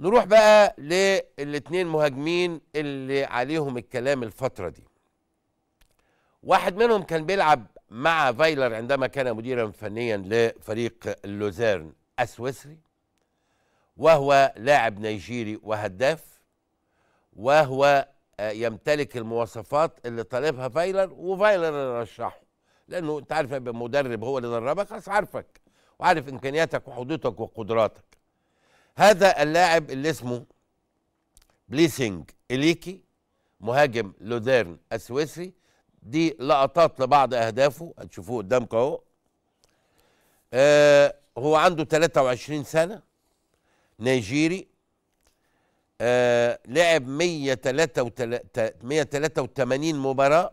نروح بقى للاثنين مهاجمين اللي عليهم الكلام الفترة دي واحد منهم كان بيلعب مع فايلر عندما كان مديرا فنيا لفريق لوزيرن السويسري وهو لاعب نيجيري وهداف وهو آه، يمتلك المواصفات اللي طالبها فايلر وفايلر اللي رشحه لانه انت عارف مدرب هو اللي دربك خلاص عارفك وعارف امكانياتك وحدوتك وقدراتك هذا اللاعب اللي اسمه بليسنج إليكي مهاجم لوديرن السويسري دي لقطات لبعض أهدافه هتشوفوه قدامكم أهو آه، هو عنده 23 سنة نيجيري آه لعب 183 مباراة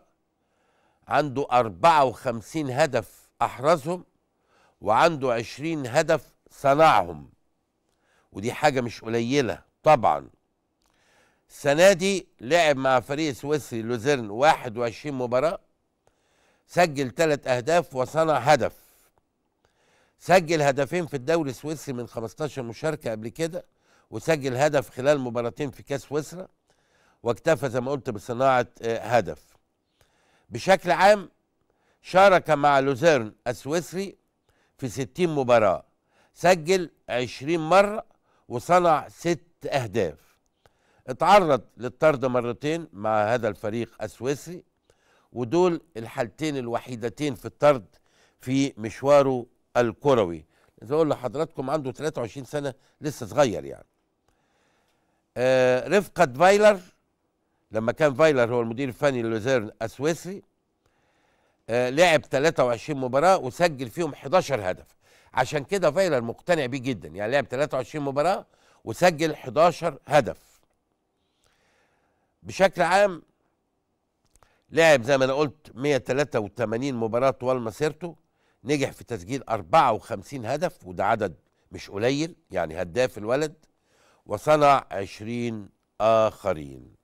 عنده 54 هدف أحرزهم وعنده 20 هدف صنعهم ودي حاجة مش قليلة طبعا السنة دي لعب مع فريق سويسري لوزيرن 21 مباراة سجل ثلاث أهداف وصنع هدف سجل هدفين في الدوري السويسري من 15 مشاركة قبل كده وسجل هدف خلال مباراتين في كاس سويسرا واكتفى زي ما قلت بصناعة آه، هدف بشكل عام شارك مع لوزيرن السويسري في 60 مباراة سجل 20 مرة وصنع ست أهداف اتعرض للطرد مرتين مع هذا الفريق السويسري ودول الحالتين الوحيدتين في الطرد في مشواره الكروي اذا اقول لحضراتكم عنده 23 سنه لسه صغير يعني آه، رفقه فايلر لما كان فايلر هو المدير الفني للوزير السويسري آه، لعب 23 مباراه وسجل فيهم 11 هدف عشان كده فايلر مقتنع بيه جدا يعني لعب 23 مباراه وسجل 11 هدف بشكل عام لعب زي ما انا قلت 183 مباراه طوال مسيرته نجح في تسجيل 54 هدف وده عدد مش قليل يعني هداف الولد وصنع 20 اخرين